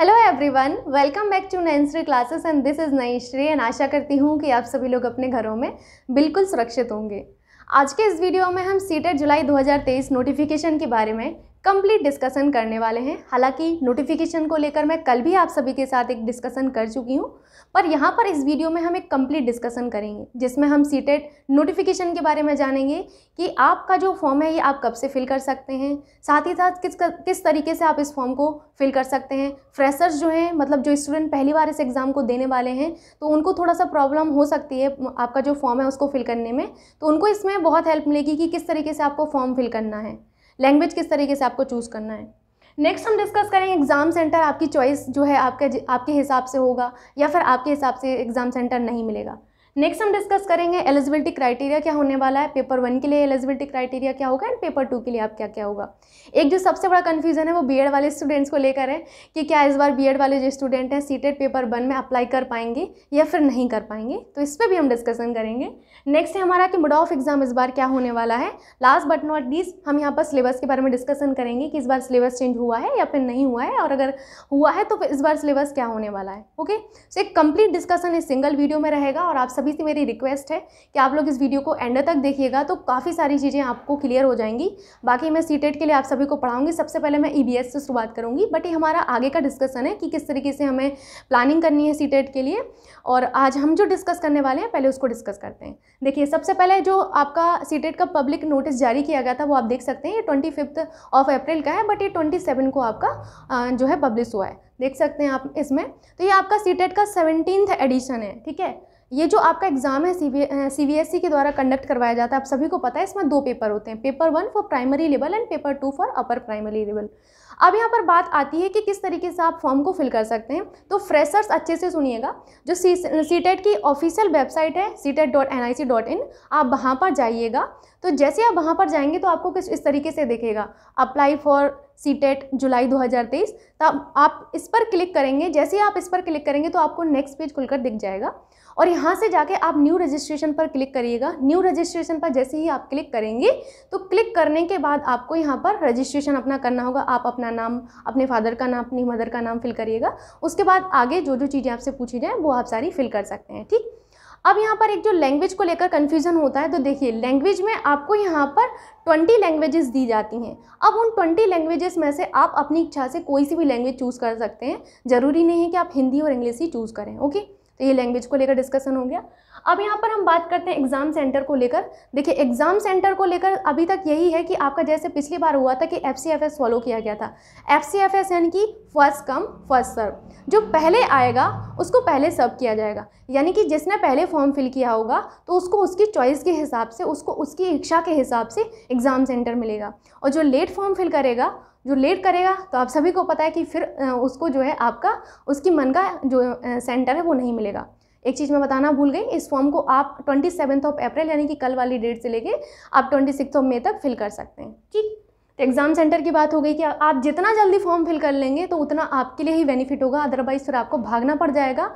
hello everyone welcome back to नैंसरी classes and this is Naishree and आशा करती हूँ कि आप सभी लोग अपने घरों में बिल्कुल सुरक्षित होंगे आज के इस वीडियो में हम सीटेट जुलाई 2023 नोटिफिकेशन के बारे में कंप्लीट डिस्कशन करने वाले हैं हालांकि नोटिफिकेशन को लेकर मैं कल भी आप सभी के साथ एक डिस्कशन कर चुकी हूँ पर यहाँ पर इस वीडियो में हम एक कंप्लीट डिस्कशन करेंगे जिसमें हम सीटेट नोटिफिकेशन के बारे में जानेंगे कि आपका जो फॉर्म है ये आप कब से फिल कर सकते हैं साथ ही साथ किस किस तरीके से आप इस फॉर्म को फिल कर सकते हैं फ्रेशर्स जो हैं मतलब जो स्टूडेंट पहली बार इस एग्ज़ाम को देने वाले हैं तो उनको थोड़ा सा प्रॉब्लम हो सकती है आपका जो फॉर्म है उसको फिल करने में तो उनको इसमें बहुत हेल्प मिलेगी कि किस तरीके से आपको फॉर्म फिल करना है लैंग्वेज किस तरीके से आपको चूज़ करना है नेक्स्ट हम डिस्कस करेंगे एग्ज़ाम सेंटर आपकी चॉइस जो है आपके आपके हिसाब से होगा या फिर आपके हिसाब से एग्ज़ाम सेंटर नहीं मिलेगा नेक्स्ट हम डिस्कस करेंगे एलिजिबिलिटी क्राइटेरिया क्या होने वाला है पेपर वन के लिए एलिजिबिलिटी क्राइटेरिया क्या होगा एंड पेपर टू के लिए आप क्या क्या होगा एक जो सबसे बड़ा कन्फ्यूजन है वो बी वाले स्टूडेंट्स को लेकर है कि क्या इस बार बी वाले जो स्टूडेंट हैं सीटेड पेपर वन में अप्लाई कर पाएंगे या फिर नहीं कर पाएंगे तो इस पर भी हम डिस्कसन करेंगे नेक्स्ट है हमारा कि मोड ऑफ एग्जाम इस बार क्या होने वाला है लास्ट बट नॉट डीज हम यहाँ पर सिलेबस के बारे में डिस्कसन करेंगे कि इस बार सिलेबस चेंज हुआ है या फिर नहीं हुआ है और अगर हुआ है तो इस बार सिलेबस क्या होने वाला है ओके सो एक कंप्लीट डिस्कसन इस सिंगल वीडियो में रहेगा और आप सब सभी से मेरी रिक्वेस्ट है कि आप लोग इस वीडियो को एंड तक देखिएगा तो काफ़ी सारी चीज़ें आपको क्लियर हो जाएंगी बाकी मैं सी e के लिए आप सभी को पढ़ाऊँगी सबसे पहले मैं ई e से शुरुआत करूँगी बट ये हमारा आगे का डिस्कसन है कि किस तरीके से हमें प्लानिंग करनी है सी e के लिए और आज हम जो डिस्कस करने वाले हैं पहले उसको डिस्कस करते हैं देखिए सबसे पहले जो आपका सी का पब्लिक नोटिस जारी किया गया था वो आप देख सकते हैं ये ट्वेंटी ऑफ अप्रैल का है बट ये ट्वेंटी को आपका जो है पब्लिश हुआ है देख सकते हैं आप इसमें तो ये आपका सी का सेवनटीन्थ एडिशन है ठीक है ये जो आपका एग्ज़ाम है सी बी एस ई के द्वारा कंडक्ट करवाया जाता है आप सभी को पता है इसमें दो पेपर होते हैं paper one for primary level and paper two for upper primary level अब यहाँ पर बात आती है कि किस तरीके से आप फॉर्म को फिल कर सकते हैं तो फ्रेशर्स अच्छे से सुनिएगा जो सी सी टेट की ऑफिशियल वेबसाइट है CTET dot N I C dot in आप वहाँ पर जाइएगा तो जैसे आप वहाँ पर जाएंगे तो आपको किस इस तरीके से देखेगा अप्लाई फॉर सी टेट जुलाई 2023 तब आप इस पर क्लिक करेंगे जैसे ही आप इस पर क्लिक करेंगे तो आपको नेक्स्ट पेज खुलकर दिख जाएगा और यहाँ से जाके आप न्यू रजिस्ट्रेशन पर क्लिक करिएगा न्यू रजिस्ट्रेशन पर जैसे ही आप क्लिक करेंगे तो क्लिक करने के बाद आपको यहाँ पर रजिस्ट्रेशन अपना करना होगा आप अपना नाम अपने फादर का नाम अपनी मदर का नाम फिल करिएगा उसके बाद आगे जो जो चीज़ें आपसे पूछी जाएँ वो आप सारी फिल कर सकते हैं ठीक अब यहाँ पर एक जो लैंग्वेज को लेकर कन्फ्यूज़न होता है तो देखिए लैंग्वेज में आपको यहाँ पर ट्वेंटी लैंग्वेजेस दी जाती हैं अब उन ट्वेंटी लैंग्वेजेस में से आप अपनी इच्छा से कोई सी भी लैंग्वेज चूज़ कर सकते हैं ज़रूरी नहीं है कि आप हिंदी और इंग्लिश ही चूज़ करें ओके तो ये लैंग्वेज को लेकर डिस्कशन हो गया अब यहाँ पर हम बात करते हैं एग्ज़ाम सेंटर को लेकर देखिए एग्ज़ाम सेंटर को लेकर अभी तक यही है कि आपका जैसे पिछली बार हुआ था कि F C F S follow किया गया था एफ सी एफ एस यानी कि फर्स्ट कम फर्स्ट सर्व जो पहले आएगा उसको पहले सर्व किया जाएगा यानी कि जिसने पहले फॉर्म फिल किया होगा तो उसको उसकी चॉइस के हिसाब से उसको उसकी इच्छा के हिसाब से एग्ज़ाम सेंटर मिलेगा और जो लेट फॉर्म फिल करेगा जो लेट करेगा तो आप सभी को पता है कि फिर उसको जो है आपका उसकी मन का जो सेंटर है वो नहीं मिलेगा एक चीज़ मैं बताना भूल गई इस फॉर्म को आप ट्वेंटी सेवन्थ ऑफ अप्रैल यानी कि कल वाली डेट से लेके आप ट्वेंटी सिक्स ऑफ मई तक फिल कर सकते हैं ठीक तो एग्ज़ाम सेंटर की बात हो गई कि आप जितना जल्दी फॉर्म फिल कर लेंगे तो उतना आपके लिए ही बेनिफिट होगा अदरवाइज़ फिर आपको भागना पड़ जाएगा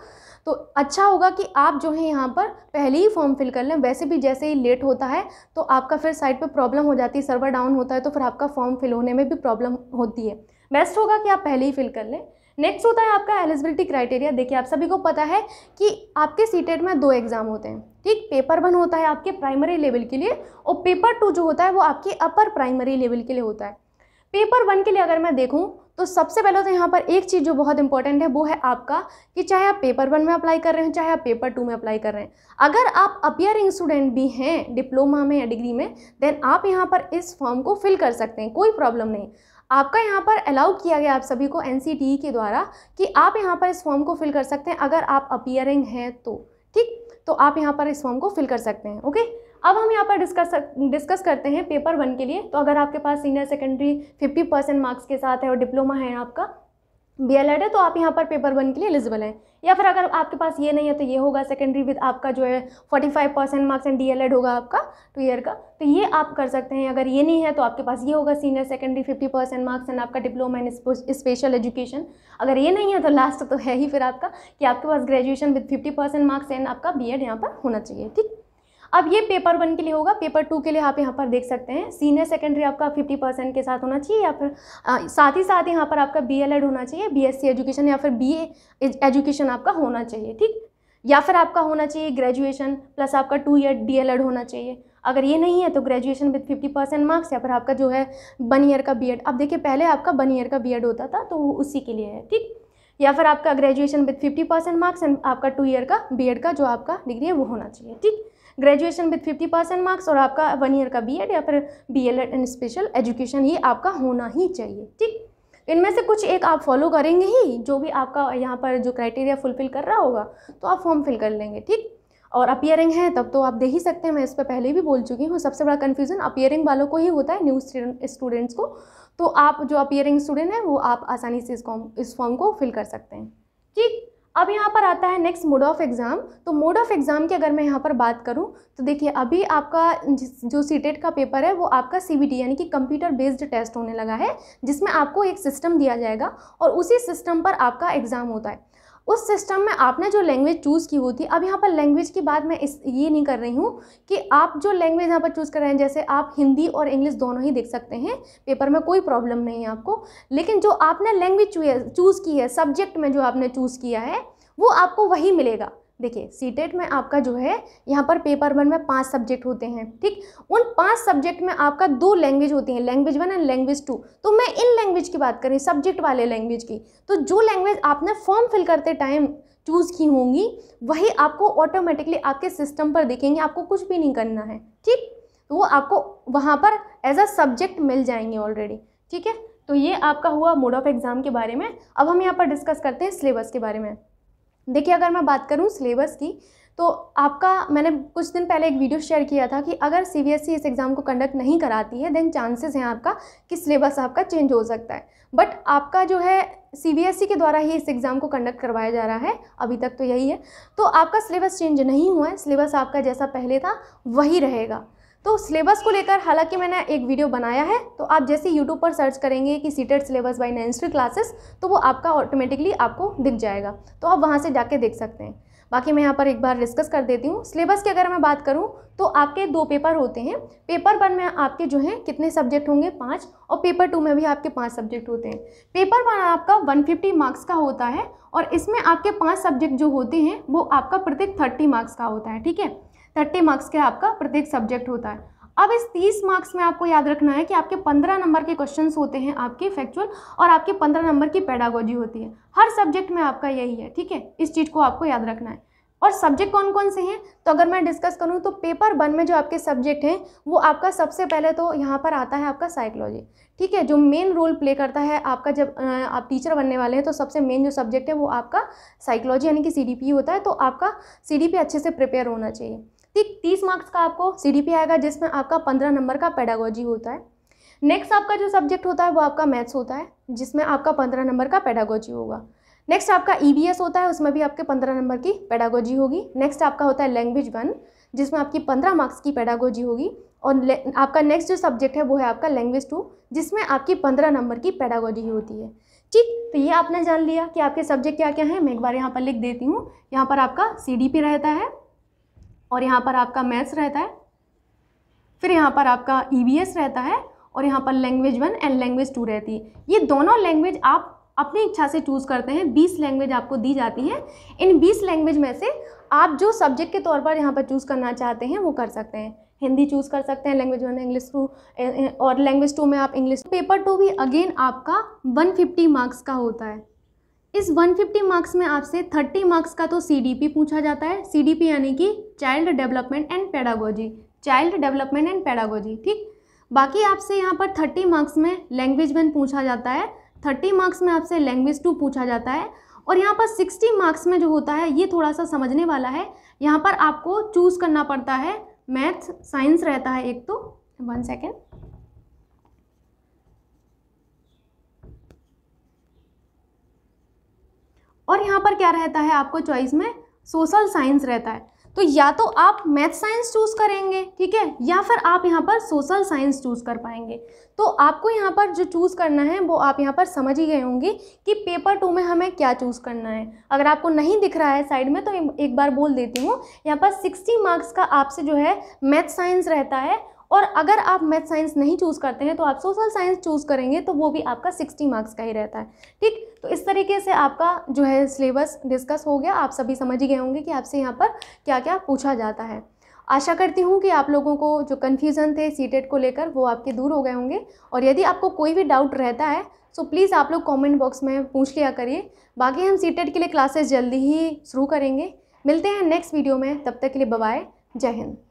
तो अच्छा होगा कि आप जो है यहाँ पर पहले ही फॉर्म फिल कर लें वैसे भी जैसे ही लेट होता है तो आपका फिर साइट पर प्रॉब्लम हो जाती है सर्वर डाउन होता है तो फिर आपका फॉर्म फिल होने में भी प्रॉब्लम होती है बेस्ट होगा कि आप पहले ही फिल कर लें नेक्स्ट होता है आपका एलिजिबिलिटी क्राइटेरिया देखिए आप सभी को पता है कि आपके सीटेट e में दो एग्ज़ाम होते हैं ठीक पेपर वन होता है आपके प्राइमरी लेवल के लिए और पेपर टू जो होता है वो आपके अपर प्राइमरी लेवल के लिए होता है पेपर वन के लिए अगर मैं देखूँ तो सबसे पहले तो यहाँ पर एक चीज़ जो बहुत इंपॉर्टेंट है वो है आपका कि चाहे आप पेपर वन में अप्लाई कर रहे हैं चाहे आप पेपर टू में अप्लाई कर रहे हैं अगर आप अपियरिंग स्टूडेंट भी हैं डिप्लोमा में या डिग्री में देन आप यहाँ पर इस फॉर्म को फिल कर सकते हैं कोई प्रॉब्लम नहीं आपका यहाँ पर अलाउ किया गया आप सभी को एन e के द्वारा कि आप यहाँ पर इस फॉर्म को फिल कर सकते हैं अगर आप अपियरिंग हैं तो ठीक तो आप यहाँ पर इस फॉर्म को फिल कर सकते हैं ओके अब हम यहाँ पर डिस्कस डिस्कस करते हैं पेपर वन के लिए तो अगर आपके पास सीनियर सेकेंडरी 50 परसेंट मार्क्स के साथ है और डिप्लोमा है आपका बी है तो आप यहाँ पर पेपर वन के लिए एलिजिबल हैं या फिर अगर आपके पास ये नहीं है तो ये होगा सेकेंडरी विद आपका जो है forty five percent marks and Ed होगा आपका टू ईयर का तो ये आप कर सकते हैं अगर ये नहीं है तो आपके पास ये होगा senior secondary fifty percent marks and आपका डिप्लोमा इन स्पेशल एजुकेशन अगर ये नहीं है तो लास्ट तो है ही फिर आपका कि आपके पास graduation with fifty percent marks and आपका बी एड यहाँ पर होना चाहिए ठीक अब ये पेपर वन के लिए होगा पेपर टू के लिए आप यहाँ पर देख सकते हैं सीनियर सेकेंडरी आपका फिफ्टी परसेंट के साथ होना चाहिए या फिर आ, साथ ही साथ यहाँ पर आपका बी होना चाहिए बी एजुकेशन या फिर बी एजुकेशन आपका होना चाहिए ठीक या फिर आपका होना चाहिए ग्रेजुएशन प्लस आपका टू ईयर एड होना चाहिए अगर ये नहीं है तो graduation with fifty percent marks या फिर आपका जो है वन ईयर का बीएड अब देखिए पहले आपका वन ईयर का बीएड होता था तो वो उसी के लिए है ठीक या फिर आपका graduation with fifty percent marks and आपका टू ईयर का बीएड का जो आपका डिग्री है वो होना चाहिए ठीक graduation with fifty percent marks और आपका वन ईयर का बी या फिर बी एंड स्पेशल एजुकेशन ही आपका होना ही चाहिए ठीक इनमें से कुछ एक आप फॉलो करेंगे ही जो भी आपका यहाँ पर जो क्राइटेरिया फुलफिल कर रहा होगा तो आप फॉर्म फिल कर लेंगे ठीक और अपियरिंग है तब तो आप दे ही सकते हैं मैं इस पर पहले भी बोल चुकी हूँ सबसे बड़ा कन्फ्यूजन अपियरिंग वालों को ही होता है न्यू स्टूडेंट्स को तो आप जो अपियरिंग स्टूडेंट हैं वो आप आसानी से इस इस फॉर्म को फिल कर सकते हैं ठीक अब यहाँ पर आता है नेक्स्ट मोड ऑफ एग्ज़ाम तो मोड ऑफ एग्ज़ाम की अगर मैं यहाँ पर बात करूँ तो देखिए अभी आपका जो सी e का पेपर है वो आपका सी यानी कि कंप्यूटर बेस्ड टेस्ट होने लगा है जिसमें आपको एक सिस्टम दिया जाएगा और उसी सिस्टम पर आपका एग्ज़ाम होता है उस सिस्टम में आपने जो लैंग्वेज चूज़ की होती अब यहाँ पर लैंग्वेज की बात मैं इस ये नहीं कर रही हूँ कि आप जो लैंग्वेज यहाँ पर चूज़ कर रहे हैं जैसे आप हिंदी और इंग्लिश दोनों ही देख सकते हैं पेपर में कोई प्रॉब्लम नहीं है आपको लेकिन जो आपने लैंग्वेज चूज़ की है सब्जेक्ट में जो आपने चूज़ किया है वो आपको वही मिलेगा देखिए सीटेट में आपका जो है यहाँ पर पेपर वन में पांच सब्जेक्ट होते हैं ठीक उन पांच सब्जेक्ट में आपका दो लैंग्वेज होती हैं language one and language two तो मैं इन लैंग्वेज की बात करें सब्जेक्ट वाले लैंग्वेज की तो जो लैंग्वेज आपने फॉर्म फिल करते टाइम चूज़ की होंगी वही आपको ऑटोमेटिकली आपके सिस्टम पर देखेंगे आपको कुछ भी नहीं करना है ठीक तो वो आपको वहाँ पर एज अ सब्जेक्ट मिल जाएंगे ऑलरेडी ठीक है तो ये आपका हुआ मोड ऑफ एग्ज़ाम के बारे में अब हम यहाँ पर डिस्कस करते हैं सिलेबस के बारे में देखिए अगर मैं बात करूँ सिलेबस की तो आपका मैंने कुछ दिन पहले एक वीडियो शेयर किया था कि अगर सी बी एस ई इस एग्ज़ाम को कंडक्ट नहीं कराती है देन चांसेस हैं आपका कि सिलेबस आपका चेंज हो सकता है बट आपका जो है सी बी एस ई के द्वारा ही इस एग्ज़ाम को कंडक्ट करवाया जा रहा है अभी तक तो यही है तो आपका सिलेबस चेंज नहीं हुआ है सिलेबस आपका जैसा पहले था वही रहेगा तो सिलेबस को लेकर हालांकि मैंने एक वीडियो बनाया है तो आप जैसे यूट्यूब पर सर्च करेंगे कि सीटेड सिलेबस बाई नैंसरी क्लासेस तो वो आपका ऑटोमेटिकली आपको दिख जाएगा तो आप वहाँ से जाके देख सकते हैं बाकी मैं यहाँ पर एक बार डिस्कस कर देती हूँ सिलेबस की अगर मैं बात करूँ तो आपके दो पेपर होते हैं पेपर वन में आपके जो हैं कितने सब्जेक्ट होंगे पाँच और पेपर टू में भी आपके पाँच सब्जेक्ट होते हैं पेपर वन आपका 150 मार्क्स का होता है और इसमें आपके पाँच सब्जेक्ट जो होते हैं वो आपका प्रत्येक थर्टी मार्क्स का होता है ठीक है थर्टी मार्क्स का आपका प्रत्येक सब्जेक्ट होता है अब इस तीस मार्क्स में आपको याद रखना है कि आपके पंद्रह नंबर के क्वेश्चन होते हैं आपके फैक्चुअल और आपके पंद्रह नंबर की पैडागोजी होती है हर सब्जेक्ट में आपका यही है ठीक है इस चीज़ को आपको याद रखना है और सब्जेक्ट कौन कौन से हैं तो अगर मैं डिस्कस करूं तो पेपर वन में जो आपके सब्जेक्ट हैं वो आपका सबसे पहले तो यहाँ पर आता है आपका साइकोलॉजी ठीक है जो मेन रोल प्ले करता है आपका जब आप टीचर बनने वाले हैं तो सबसे मेन जो सब्जेक्ट है वो आपका साइकोलॉजी यानी कि सी होता है तो आपका सी अच्छे से प्रिपेयर होना चाहिए ठीक तीस मार्क्स का आपको सी आएगा जिसमें आपका पंद्रह नंबर का पैडागोजी होता है नेक्स्ट आपका जो सब्जेक्ट होता है वो आपका मैथ्स होता है जिसमें आपका पंद्रह नंबर का पैडागोजी होगा नेक्स्ट आपका ई e होता है उसमें भी आपके पंद्रह नंबर की पैडागोजी होगी नेक्स्ट आपका होता है लैंग्वेज वन जिसमें आपकी पंद्रह मार्क्स की पैडागोजी होगी और आपका नेक्स्ट जो सब्जेक्ट है वो है आपका लैंग्वेज टू जिसमें आपकी पंद्रह नंबर की पैडागोजी होती है ठीक तो ये आपने जान लिया कि आपके सब्जेक्ट क्या क्या हैं मैं एक बार यहाँ पर लिख देती हूँ यहाँ पर आपका सी रहता है और यहाँ पर आपका मैथ्स रहता है फिर यहाँ पर आपका ई e रहता है और यहाँ पर language one and language two रहती है ये दोनों लैंग्वेज आप अपनी इच्छा से चूज़ करते हैं बीस लैंग्वेज आपको दी जाती है इन बीस लैंग्वेज में से आप जो सब्जेक्ट के तौर पर यहाँ पर चूज़ करना चाहते हैं वो कर सकते हैं हिंदी चूज़ कर सकते हैं लैंग्वेज वन इंग्लिश टू और लैंग्वेज टू में आप इंग्लिश पेपर टू भी अगेन आपका 150 मार्क्स का होता है इस 150 मार्क्स में आपसे 30 मार्क्स का तो सी पूछा जाता है सी यानी कि child development and pedagogy child development and pedagogy ठीक बाकी आपसे यहाँ पर 30 मार्क्स में लैंग्वेज वन पूछा जाता है 30 मार्क्स में आपसे लैंग्वेज टू पूछा जाता है और यहाँ पर 60 मार्क्स में जो होता है ये थोड़ा सा समझने वाला है यहाँ पर आपको चूज़ करना पड़ता है मैथ साइंस रहता है एक तो वन सेकेंड और यहाँ पर क्या रहता है आपको चॉइस में सोशल साइंस रहता है तो या तो आप मैथ साइंस चूज़ करेंगे ठीक है या फिर आप यहाँ पर सोशल साइंस चूज़ कर पाएंगे तो आपको यहाँ पर जो चूज़ करना है वो आप यहाँ पर समझ ही गए होंगे कि पेपर टू में हमें क्या चूज़ करना है अगर आपको नहीं दिख रहा है साइड में तो एक बार बोल देती हूँ यहाँ पर सिक्सटी मार्क्स का आपसे जो है मैथ साइंस रहता है और अगर आप मैथ साइंस नहीं चूज़ करते हैं तो आप सोशल साइंस चूज़ करेंगे तो वो भी आपका सिक्सटी मार्क्स का ही रहता है ठीक तो इस तरीके से आपका जो है सिलेबस डिस्कस हो गया आप सभी समझ ही गए होंगे कि आपसे यहाँ पर क्या क्या पूछा जाता है आशा करती हूँ कि आप लोगों को जो कन्फ्यूज़न थे सी को लेकर वो आपके दूर हो गए होंगे और यदि आपको कोई भी डाउट रहता है सो तो प्लीज़ आप लोग कमेंट बॉक्स में पूछ लिया करिए बाकी हम सी के लिए क्लासेस जल्दी ही शुरू करेंगे मिलते हैं नेक्स्ट वीडियो में तब तक के लिए बबाए जय हिंद